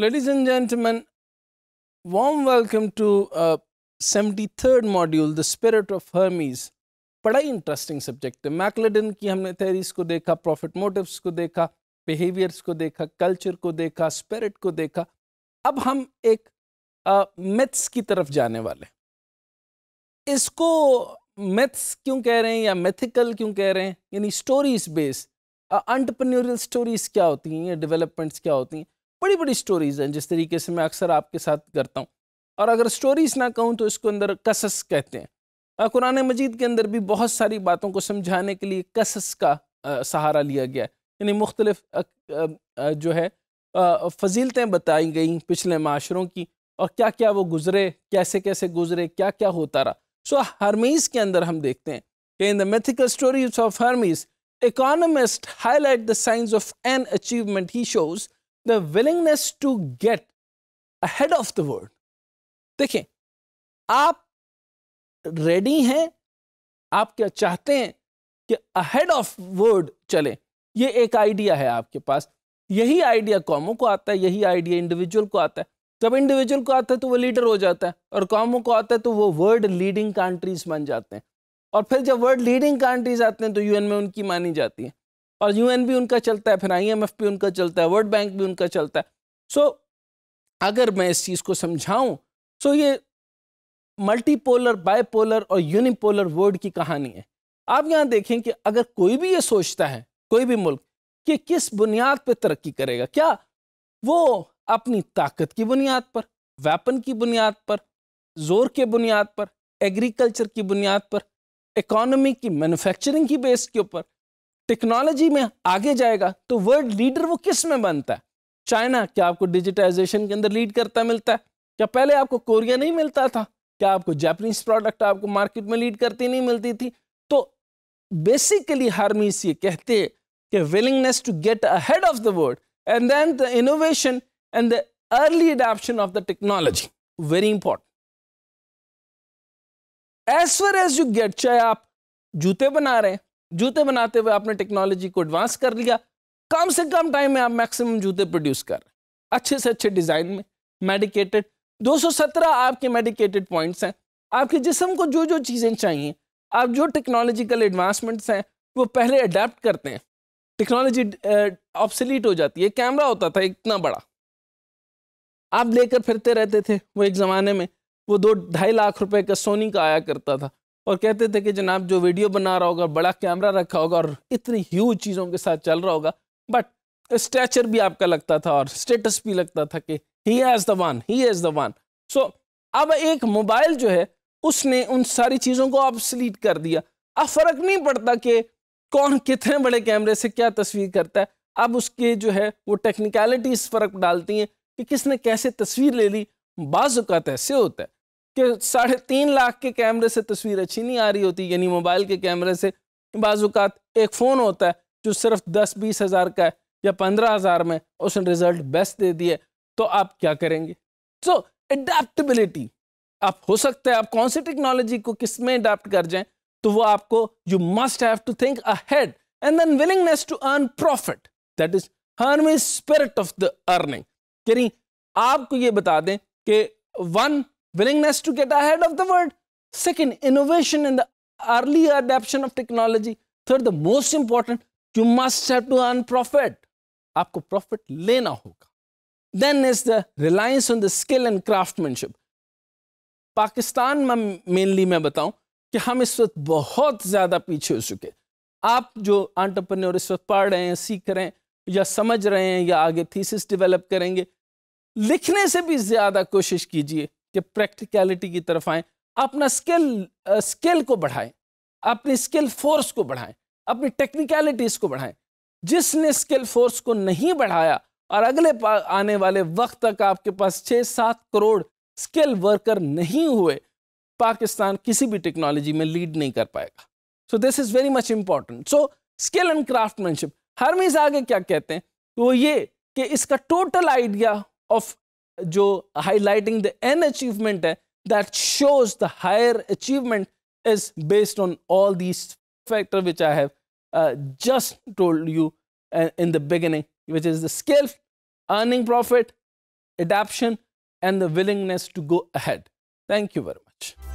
Ladies and gentlemen, warm welcome to uh, 73rd module the spirit of Hermes बड़ा ही interesting subject है मैकलेडन की हमने थेरीज को देखा प्रॉफिट मोटिव्स को देखा बिहेवियर्स को देखा कल्चर को देखा स्पिरिट को देखा अब हम एक मिथ्स uh, की तरफ जाने वाले इसको मिथ्स क्यों कह रहे हैं या मिथिकल क्यों कह रहे हैं यानी स्टोरीज बेस्ड अंटरप्रन्योरियल स्टोरीज क्या होती हैं या डेवलपमेंट्स क्या होती हैं बड़ी बड़ी स्टोरीज़ हैं जिस तरीके से मैं अक्सर आपके साथ करता हूँ और अगर स्टोरीज़ ना कहूँ तो इसको अंदर कसस कहते हैं कुरान मजीद के अंदर भी बहुत सारी बातों को समझाने के लिए कसस का आ, सहारा लिया गया यानी मुख्तलफ जो है फजीलतें बताई गई पिछले माशरों की और क्या क्या वो गुजरे कैसे कैसे गुजरे क्या क्या होता रहा सो हरमीज़ के अंदर हम देखते हैं कि in the mythical stories of Hermes economist highlight the science of an achievement he shows the willingness to get ahead of the world देखें आप रेडी हैं आप क्या चाहते हैं कि अहेड ऑफ वर्ल्ड चले ये एक आइडिया है आपके पास यही आइडिया कॉमो को आता है यही आइडिया इंडिविजुअल को आता है जब इंडिविजुअल को आता है तो वो लीडर हो जाता है और कॉमो को आता है तो वो वर्ल्ड लीडिंग कंट्रीज बन जाते हैं और फिर जब वर्ल्ड लीडिंग कंट्रीज आते हैं तो यूएन में उनकी मानी जाती है और यूएन भी उनका चलता है फिर आईएमएफ भी उनका चलता है वर्ल्ड बैंक भी उनका चलता है सो so, अगर मैं इस चीज़ को समझाऊं सो so ये मल्टीपोलर बायपोलर और यूनिपोलर वर्ल्ड की कहानी है आप यहाँ देखें कि अगर कोई भी ये सोचता है कोई भी मुल्क कि किस बुनियाद पर तरक्की करेगा क्या वो अपनी ताकत की बुनियाद पर वेपन की बुनियाद पर जोर के बुनियाद पर एग्रीकल्चर की बुनियाद पर इकोनॉमी की मैन्युफैक्चरिंग की बेस के ऊपर टेक्नोलॉजी में आगे जाएगा तो वर्ल्ड लीडर वो किस में बनता है चाइना क्या आपको डिजिटाइजेशन के अंदर लीड करता मिलता है क्या पहले आपको कोरिया नहीं मिलता था क्या आपको जैपनीज प्रोडक्ट आपको मार्केट में लीड करती नहीं मिलती थी तो बेसिकली हार्मीस ये कहते कि willingness to get ahead of the world and then the innovation and the early adoption of the technology very important as far as you get चाहे आप जूते बना रहे हैं जूते बनाते हुए आपने टेक्नोलॉजी को एडवांस कर लिया कम से कम टाइम में आप मैक्सिमम जूते प्रोड्यूस कर रहे हैं अच्छे से अच्छे डिज़ाइन में मेडिकेटेड 217 आपके मेडिकेटेड पॉइंट्स हैं आपके जिसम को जो जो चीज़ें चाहिए आप जो टेक्नोलॉजिकल एडवांसमेंट्स हैं वो पहले अडेप्ट करते हैं टेक्नोलॉजी ऑप्सलीट हो जाती है कैमरा होता था इतना बड़ा आप लेकर फिरते रहते थे वो एक ज़माने में वो दो ढाई लाख रुपए का सोनी का आया करता था और कहते थे कि जनाब जो वीडियो बना रहा होगा बड़ा कैमरा रखा होगा और इतनी ह्यूज चीज़ों के साथ चल रहा होगा बट स्टैचर भी आपका लगता था और स्टेटस भी लगता था कि he as the one he as the one so अब एक मोबाइल जो है उसने उन सारी चीज़ों को सिलीट कर दिया अब फ़र्क नहीं पड़ता कि कौन कितने बड़े कैमरे से क्या तस्वीर करता है अब उसके जो है वो टेक्निकलिटीज़ फ़र्क डालती हैं कि किसने कैसे तस्वीर ले ली बाजुकात ऐसे होता है कि साढ़े तीन लाख के कैमरे से तस्वीर अच्छी नहीं आ रही होती यानी मोबाइल के कैमरे से बाजूकात एक फ़ोन होता है जो सिर्फ दस बीस हज़ार का है या पंद्रह हज़ार में उसने रिज़ल्ट बेस्ट दे दिए तो आप क्या करेंगे सो so, एडाप्टबिलिटी आप हो सकता है आप कौन सी टेक्नोलॉजी को किस में अडाप्ट कर जाएँ तो वो आपको you must have to think ahead and then willingness to earn profit that is harm spirit of the earning यानी आपको ये बता दें कि one willingness to get ahead of the world. Second, innovation and the early adoption of technology. Third, the most important, you must have to earn profit. आपको profit लेना होगा then is the reliance on the skill and craftsmanship Pakistan में mainly मैं बताऊं कि हम इस वक्त बहुत ज़्यादा पीछे हो चुके आप जो आंटरप्रन्योर इस वक्त पढ़ रहे हैं सीख रहे हैं या समझ रहे हैं या आगे थीसिस डेवलप करेंगे लिखने से भी ज़्यादा कोशिश कीजिए कि प्रैक्टिकलिटी की तरफ आएँ अपना स्किल स्किल को बढ़ाएं अपनी स्किल फोर्स को बढ़ाएं अपनी टेक्निकलिटीज़ को बढ़ाएं जिसने स्किल फोर्स को नहीं बढ़ाया और अगले आने वाले वक्त तक आपके पास छः सात करोड़ स्किल वर्कर नहीं हुए पाकिस्तान किसी भी टेक्नोलॉजी में लीड नहीं कर पाएगा so this is very much important so skill and craftsmanship मीज़ आगे क्या कहते हैं वो तो ये कि इसका टोटल आइडिया ऑफ जो highlighting the n achievement that shows the higher achievement is based on all these factors which I have uh, just told you uh, in the beginning, which is the skill, earning profit, adaptation, and the willingness to go ahead. Thank you very much.